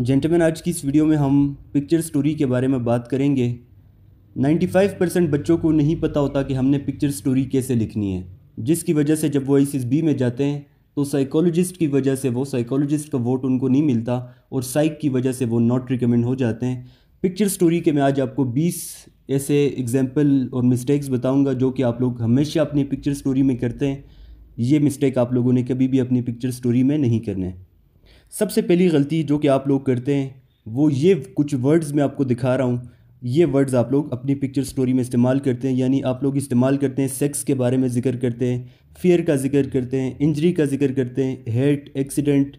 Gentleman आज की इस वीडियो में हम पिक्चर स्टोरी के बारे में बात करेंगे 95 परसेंट बच्चों को नहीं पता होता कि हमने पिक्चर स्टोरी कैसे लिखनी है जिसकी वजह से जब वो आई बी में जाते हैं तो साइकोलॉजिस्ट की वजह से वो साइकोलॉजिस्ट का वोट उनको नहीं मिलता और साइक की वजह से वो नॉट रिकमेंड हो जाते हैं पिक्चर स्टोरी के मैं आज आपको बीस ऐसे एग्जाम्पल और मिस्टेक्स बताऊँगा जो कि आप लोग हमेशा अपनी पिक्चर स्टोरी में करते हैं ये मिस्टेक आप लोगों ने कभी भी अपनी पिक्चर स्टोरी में नहीं करने सबसे पहली गलती जो कि आप लोग करते हैं वो ये कुछ वर्ड्स मैं आपको दिखा रहा हूँ ये वर्ड्स आप लोग अपनी पिक्चर स्टोरी में इस्तेमाल करते हैं यानी आप लोग इस्तेमाल करते हैं सेक्स के बारे में जिक्र करते हैं फियर का जिक्र करते हैं इंजरी का जिक्र करते हैं hate accident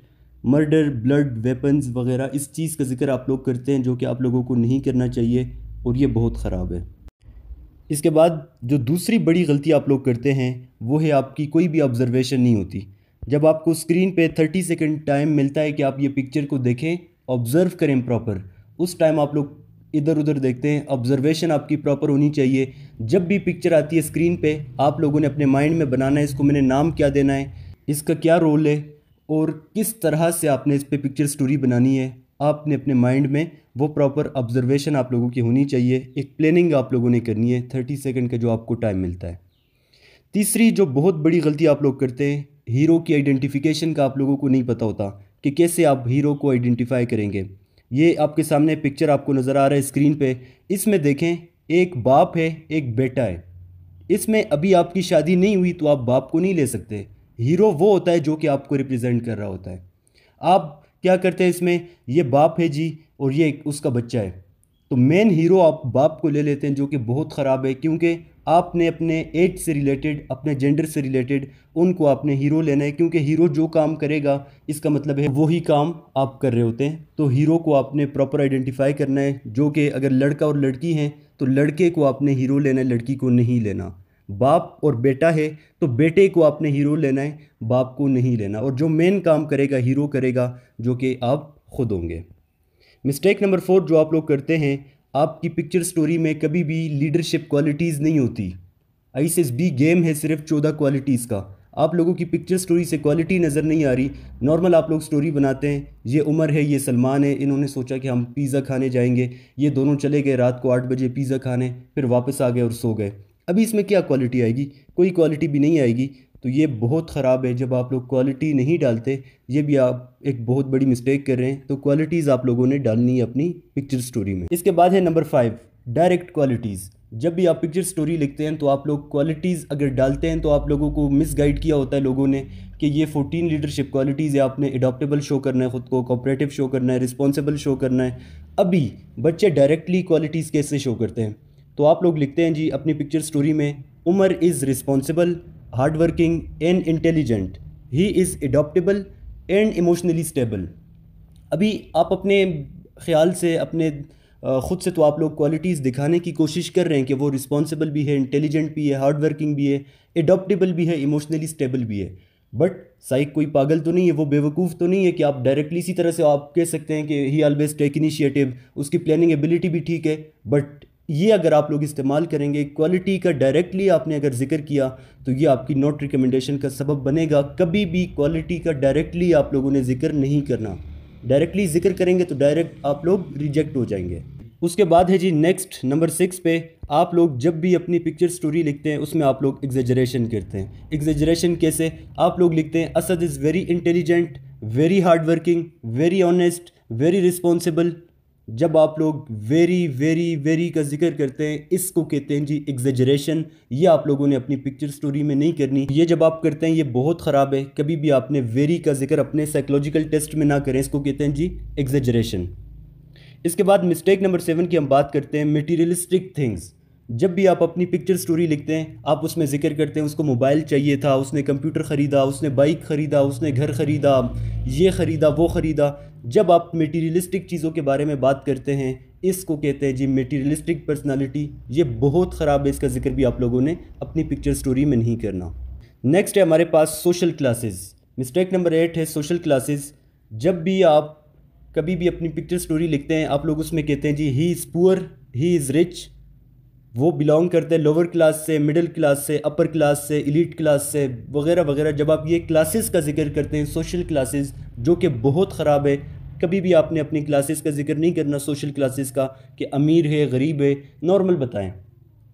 murder blood weapons वगैरह इस चीज़ का जिक्र आप लोग करते हैं जो कि आप लोगों को नहीं करना चाहिए और ये बहुत ख़राब है इसके बाद जो दूसरी बड़ी गलती आप लोग करते हैं वो है आपकी कोई भी ऑब्ज़रवेशन नहीं होती जब आपको स्क्रीन पे थर्टी सेकेंड टाइम मिलता है कि आप ये पिक्चर को देखें ऑब्ज़र्व करें प्रॉपर उस टाइम आप लोग इधर उधर देखते हैं ऑब्जर्वेशन आपकी प्रॉपर होनी चाहिए जब भी पिक्चर आती है स्क्रीन पे आप लोगों ने अपने माइंड में बनाना है इसको मैंने नाम क्या देना है इसका क्या रोल है और किस तरह से आपने इस पर पिक्चर स्टोरी बनानी है आपने अपने माइंड में वो प्रॉपर ऑब्जर्वेशन आप लोगों की होनी चाहिए एक प्लानिंग आप लोगों ने करनी है थर्टी सेकेंड का जो आपको टाइम मिलता है तीसरी जो बहुत बड़ी गलती आप लोग करते हैं हीरो की आइडेंटिफिकेशन का आप लोगों को नहीं पता होता कि कैसे आप हीरो को आइडेंटिफाई करेंगे ये आपके सामने पिक्चर आपको नज़र आ रहा है स्क्रीन पे इसमें देखें एक बाप है एक बेटा है इसमें अभी आपकी शादी नहीं हुई तो आप बाप को नहीं ले सकते हीरो वो होता है जो कि आपको रिप्रेजेंट कर रहा होता है आप क्या करते हैं इसमें ये बाप है जी और ये उसका बच्चा है तो मेन हीरो आप बाप को ले लेते हैं जो कि बहुत ख़राब है क्योंकि आपने अपने एज से रिलेटेड अपने जेंडर से रिलेटेड उनको आपने हीरो लेना है क्योंकि हीरो जो काम करेगा इसका मतलब है वही काम आप कर रहे होते हैं तो हीरो को आपने प्रॉपर आइडेंटिफाई करना है जो कि अगर लड़का और लड़की हैं तो लड़के को आपने हीरो लेना है लड़की को नहीं लेना बाप और बेटा है तो बेटे को आपने हीरो लेना है बाप को नहीं लेना और जो मेन काम करेगा हीरो करेगा जो कि आप खुद होंगे मिस्टेक नंबर फोर जो आप लोग करते हैं आपकी पिक्चर स्टोरी में कभी भी लीडरशिप क्वालिटीज़ नहीं होती आई एस बी गेम है सिर्फ चौदह क्वालिटीज़ का आप लोगों की पिक्चर स्टोरी से क्वालिटी नज़र नहीं आ रही नॉर्मल आप लोग स्टोरी बनाते हैं ये उमर है ये सलमान है इन्होंने सोचा कि हम पिज़्ज़ा खाने जाएंगे ये दोनों चले गए रात को आठ बजे पिज़्ज़ा खाने फिर वापस आ गए और सो गए अभी इसमें क्या क्वालिटी आएगी कोई क्वालिटी भी नहीं आएगी तो ये बहुत ख़राब है जब आप लोग क्वालिटी नहीं डालते ये भी आप एक बहुत बड़ी मिस्टेक कर रहे हैं तो क्वालिटीज़ आप लोगों ने डालनी है अपनी पिक्चर स्टोरी में इसके बाद है नंबर फाइव डायरेक्ट क्वालिटीज़ जब भी आप पिक्चर स्टोरी लिखते हैं तो आप लोग क्वालिटीज़ अगर डालते हैं तो आप लोगों को मिस गाइड किया होता है लोगों ने कि ये 14 लीडरशिप क्वालिटीज़ है आपने अडोप्टेबल शो करना है ख़ुद को कॉपरेटिव शो करना है रिस्पॉन्सिबल शो करना है अभी बच्चे डायरेक्टली क्वालिटीज़ कैसे शो करते हैं तो आप लोग लिखते हैं जी अपनी पिक्चर स्टोरी में Umar is responsible hardworking, and intelligent. He is adaptable and emotionally stable. अभी आप अपने ख्याल से अपने ख़ुद से तो आप लोग क्वालिटीज़ दिखाने की कोशिश कर रहे हैं कि वो रिस्पॉन्सिबल भी है इंटेलिजेंट भी है हार्ड वर्किंग भी है एडोप्टेबल भी है इमोशनली स्टेबल भी है बट साइक कोई पागल तो नहीं है वो बेवकूफ़ तो नहीं है कि आप डायरेक्टली इसी तरह से आप कह सकते हैं कि ही ऑलवेज टेक इनिशिएटिव उसकी प्लानिंग एबिलिटी भी ठीक है बट ये अगर आप लोग इस्तेमाल करेंगे क्वालिटी का डायरेक्टली आपने अगर जिक्र किया तो ये आपकी नोट रिकमेंडेशन का सबब बनेगा कभी भी क्वालिटी का डायरेक्टली आप लोगों ने जिक्र नहीं करना डायरेक्टली जिक्र करेंगे तो डायरेक्ट आप लोग रिजेक्ट हो जाएंगे उसके बाद है जी नेक्स्ट नंबर सिक्स पे आप लोग जब भी अपनी पिक्चर स्टोरी लिखते हैं उसमें आप लोग एग्जेजरेशन करते हैं एग्जेजरेशन कैसे आप लोग लिखते हैं Asad is very intelligent very hard working very honest very responsible जब आप लोग वेरी वेरी वेरी का जिक्र करते हैं इसको कहते हैं जी एग्जेजरेशन ये आप लोगों ने अपनी पिक्चर स्टोरी में नहीं करनी ये जब आप करते हैं ये बहुत ख़राब है कभी भी आपने वेरी का जिक्र अपने साइकोलॉजिकल टेस्ट में ना करें इसको कहते हैं जी एग्जेजरेशन इसके बाद मिस्टेक नंबर सेवन की हम बात करते हैं मटीरियलिस्टिक थिंग्स जब भी आप अपनी पिक्चर स्टोरी लिखते हैं आप उसमें जिक्र करते हैं उसको मोबाइल चाहिए था उसने कंप्यूटर ख़रीदा उसने बाइक ख़रीदा उसने घर ख़रीदा ये ख़रीदा वो ख़रीदा जब आप मटीरियलिस्टिक चीज़ों के बारे में बात करते हैं इसको कहते हैं जी मटेरियलिस्टिक पर्सनालिटी ये बहुत ख़राब है इसका जिक्र भी आप लोगों ने अपनी पिक्चर स्टोरी में नहीं करना नेक्स्ट है हमारे पास social classes mistake number eight है सोशल क्लासेस जब भी आप कभी भी अपनी पिक्चर स्टोरी लिखते हैं आप लोग उसमें कहते हैं जी he is poor he is rich वो बिलोंग करते हैं लोअर क्लास से मिडिल क्लास से अपर क्लास से इलीट क्लास से वगैरह वगैरह जब आप ये क्लासेस का जिक्र करते हैं सोशल क्लासेस जो कि बहुत ख़राब है कभी भी आपने अपनी क्लासेस का जिक्र नहीं करना सोशल क्लासेस का कि अमीर है गरीब है नॉर्मल बताएं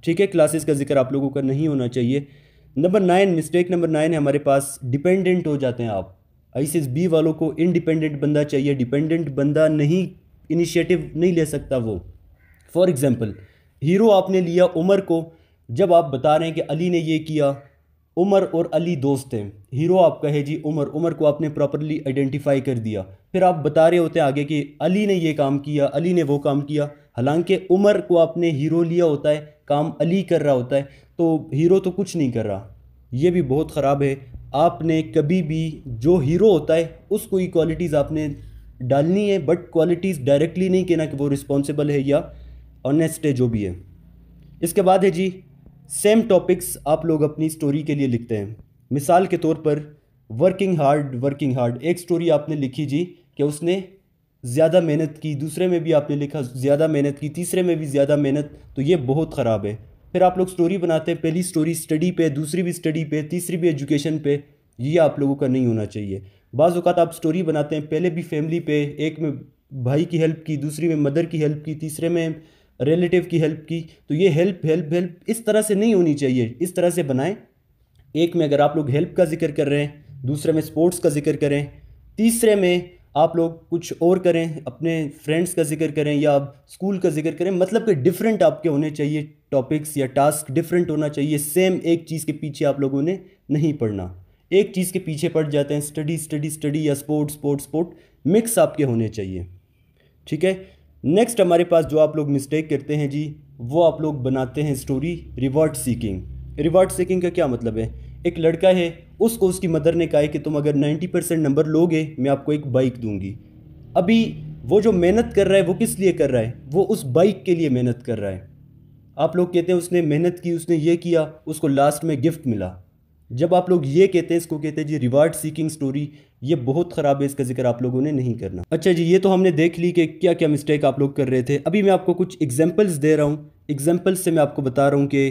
ठीक है क्लासेस का जिक्र आप लोगों का नहीं होना चाहिए number nine mistake number nine है हमारे पास डिपेंडेंट हो जाते हैं आप आईसीएस बी वालों को इनडिपेंडेंट बंदा चाहिए डिपेंडेंट बंदा नहीं इनिशिएटिव नहीं ले सकता वो फॉर एग्ज़ाम्पल हीरो आपने लिया उमर को जब आप बता रहे हैं कि अली ने ये किया उमर और अली दोस्त हैं हीरो आपका है जी उमर उमर को आपने प्रॉपरली आइडेंटिफाई कर दिया फिर आप बता रहे होते हैं आगे कि अली ने ये काम किया अली ने वो काम किया हालांकि उमर को आपने हीरो लिया होता है काम अली कर रहा होता है तो हीरो तो कुछ नहीं कर रहा ये भी बहुत ख़राब है आपने कभी भी जो हीरो होता है उसको ही क्वालिटीज़ आपने डालनी है बट क्वालिटीज़ डायरेक्टली नहीं कहना कि वो रिस्पॉन्सिबल है या और नेक्स्ट डे जो भी है इसके बाद है जी सेम टॉपिक्स आप लोग अपनी स्टोरी के लिए लिखते हैं मिसाल के तौर पर वर्किंग हार्ड वर्किंग हार्ड एक स्टोरी आपने लिखी जी कि उसने ज़्यादा मेहनत की दूसरे में भी आपने लिखा ज़्यादा मेहनत की तीसरे में भी ज़्यादा मेहनत तो ये बहुत ख़राब है फिर आप लोग स्टोरी बनाते हैं पहली स्टोरी स्टडी पे दूसरी भी स्टडी पे तीसरी भी एजुकेशन पे ये आप लोगों का नहीं होना चाहिए बाज़ अवत आप स्टोरी बनाते हैं पहले भी फैमिली पे एक में भाई की हेल्प की दूसरी में मदर की हेल्प की तीसरे में रिलेटिव की हेल्प की तो ये हेल्प हेल्प हेल्प इस तरह से नहीं होनी चाहिए इस तरह से बनाएं एक में अगर आप लोग हेल्प का जिक्र कर रहे हैं दूसरे में स्पोर्ट्स का जिक्र करें तीसरे में आप लोग कुछ और करें अपने फ्रेंड्स का जिक्र करें या स्कूल का जिक्र करें मतलब कि डिफरेंट आपके होने चाहिए टॉपिक्स या टास्क डिफरेंट होना चाहिए सेम एक चीज़ के पीछे आप लोगों ने नहीं पढ़ना एक चीज़ के पीछे पड़ जाते हैं स्टडी स्टडी स्टडी या स्पोर्ट स्पोर्ट स्पोर्ट मिक्स आपके होने चाहिए ठीक है नेक्स्ट हमारे पास जो आप लोग मिस्टेक करते हैं जी वो आप लोग बनाते हैं story reward seeking reward seeking का क्या मतलब है एक लड़का है उसको उसकी मदर ने कहा है कि तुम अगर 90 परसेंट नंबर लोगे मैं आपको एक बाइक दूंगी अभी वो जो मेहनत कर रहा है वो किस लिए कर रहा है वो उस बाइक के लिए मेहनत कर रहा है आप लोग कहते हैं उसने मेहनत की उसने ये किया उसको लास्ट में गिफ्ट मिला जब आप लोग ये कहते हैं इसको कहते हैं जी रिवार्ड सीकिंग स्टोरी ये बहुत ख़राब है इसका जिक्र आप लोगों ने नहीं करना अच्छा जी ये तो हमने देख ली कि क्या क्या मिस्टेक आप लोग कर रहे थे अभी मैं आपको कुछ एग्जाम्पल्स दे रहा हूँ एग्जाम्पल्स से मैं आपको बता रहा हूँ कि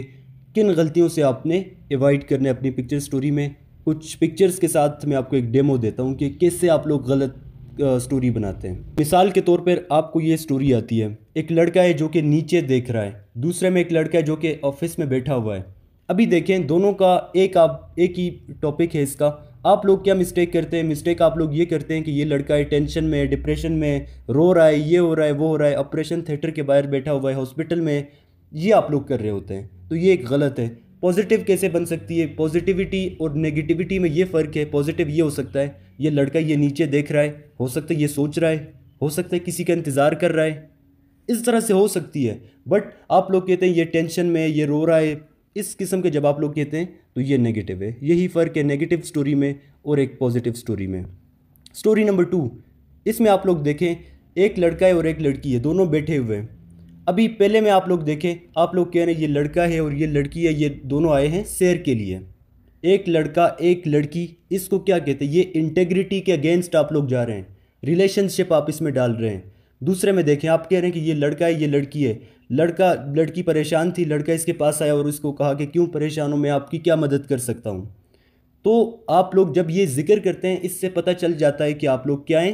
किन गलतियों से आपने एवॉइड करने अपनी पिक्चर स्टोरी में कुछ पिक्चर्स के साथ मैं आपको एक डेमो देता हूँ कि कैसे आप लोग गलत स्टोरी बनाते हैं मिसाल के तौर पर आपको ये स्टोरी आती है एक लड़का है जो कि नीचे देख रहा है दूसरे में एक लड़का है जो कि ऑफिस में बैठा हुआ है अभी देखें दोनों का एक आप एक ही टॉपिक है इसका आप लोग क्या मिस्टेक करते हैं मिस्टेक आप लोग ये करते हैं कि ये लड़का है टेंशन में डिप्रेशन में रो रहा है ये हो रहा है वो हो रहा है ऑपरेशन थिएटर के बाहर बैठा हुआ है हॉस्पिटल में ये आप लोग कर रहे होते हैं तो ये एक गलत है पॉजिटिव कैसे बन सकती है पॉजिटिविटी और नेगेटिविटी में ये फ़र्क है पॉजिटिव ये हो सकता है ये लड़का ये नीचे देख रहा है हो सकता है ये सोच रहा है हो सकता है किसी का इंतज़ार कर रहा है इस तरह से हो सकती है बट आप लोग कहते हैं ये टेंशन में ये रो रहा है इस किस्म के जब आप लोग कहते हैं तो ये नेगेटिव है यही फ़र्क है नेगेटिव स्टोरी में और एक पॉजिटिव स्टोरी में स्टोरी नंबर टू इसमें आप लोग देखें एक लड़का है और एक लड़की है दोनों बैठे हुए हैं अभी पहले में आप लोग देखें आप लोग कह रहे हैं ये लड़का है और ये लड़की है ये दोनों आए हैं शेर के लिए एक लड़का एक लड़की इसको क्या कहते हैं ये इंटेग्रिटी के अगेंस्ट आप लोग जा रहे हैं रिलेशनशिप आप इसमें डाल रहे हैं दूसरे में देखें आप कह रहे हैं कि ये लड़का है ये लड़की है लड़का लड़की परेशान थी लड़का इसके पास आया और उसको कहा कि क्यों परेशान हो मैं आपकी क्या मदद कर सकता हूँ तो आप लोग जब ये जिक्र करते हैं इससे पता चल जाता है कि आप लोग क्या हैं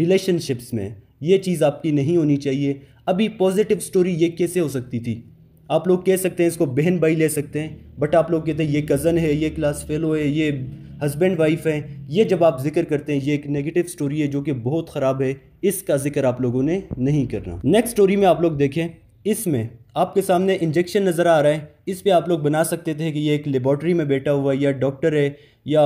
रिलेशनशिप्स में ये चीज़ आपकी नहीं होनी चाहिए अभी पॉजिटिव स्टोरी ये कैसे हो सकती थी आप लोग कह सकते हैं इसको बहन भाई ले सकते हैं बट आप लोग कहते हैं ये कज़न है ये क्लास फेलो है ये हस्बैंड वाइफ है ये जब आप जिक्र करते हैं ये एक नेगेटिव स्टोरी है जो कि बहुत ख़राब है इसका जिक्र आप लोगों ने नहीं करना नेक्स्ट स्टोरी में आप लोग देखें इसमें आपके सामने इंजेक्शन नज़र आ रहा है इस पे आप लोग बना सकते थे कि ये एक लेबॉर्ट्री में बैठा हुआ है या डॉक्टर है या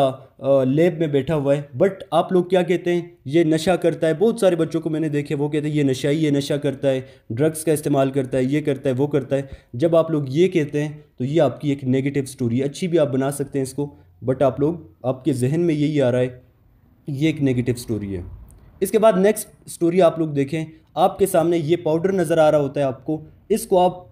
लेब में बैठा हुआ है बट आप लोग क्या कहते हैं ये नशा करता है बहुत सारे बच्चों को मैंने देखे वो कहते हैं ये नशा ही ये नशा करता है ड्रग्स का इस्तेमाल करता है ये करता है वो करता है जब आप लोग ये कहते हैं तो ये आपकी एक नेगेटिव स्टोरी है अच्छी भी आप बना सकते हैं इसको बट आप लोग आपके जहन में यही आ रहा है ये एक नेगेटिव स्टोरी है इसके बाद नेक्स्ट स्टोरी आप लोग देखें आपके सामने ये पाउडर नज़र आ रहा होता है आपको इसको आप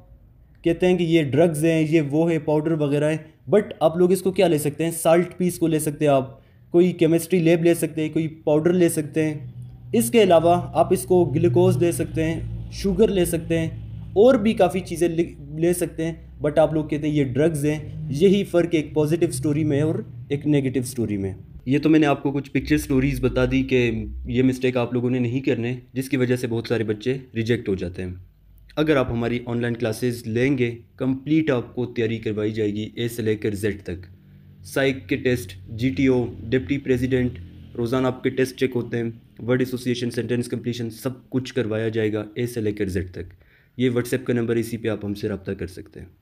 कहते हैं कि ये ड्रग्स हैं ये वो है पाउडर वगैरह है बट आप लोग इसको क्या ले सकते हैं साल्ट पीस को ले सकते हैं आप कोई केमिस्ट्री लेब ले सकते हैं कोई पाउडर ले सकते हैं इसके अलावा आप इसको ग्लूकोज ले सकते हैं शुगर ले सकते हैं और भी काफ़ी चीज़ें ले सकते हैं बट आप लोग कहते हैं ये ड्रग्स हैं यही फ़र्क एक पॉजिटिव स्टोरी में और एक नेगेटिव स्टोरी में ये तो मैंने आपको कुछ पिक्चर स्टोरीज़ बता दी कि ये मिस्टेक आप लोगों ने नहीं करने जिसकी वजह से बहुत सारे बच्चे रिजेक्ट हो जाते हैं अगर आप हमारी ऑनलाइन क्लासेस लेंगे कंप्लीट आपको तैयारी करवाई जाएगी ए से लेकर जेड तक साइक के टेस्ट जीटीओ डिप्टी प्रेसिडेंट रोज़ाना आपके टेस्ट चेक होते हैं वर्ड एसोसिएशन सेंटेंस कंप्लीशन सब कुछ करवाया जाएगा ए से लेकर जेड तक ये व्हाट्सएप का नंबर इसी पे आप हमसे रब्ता कर सकते हैं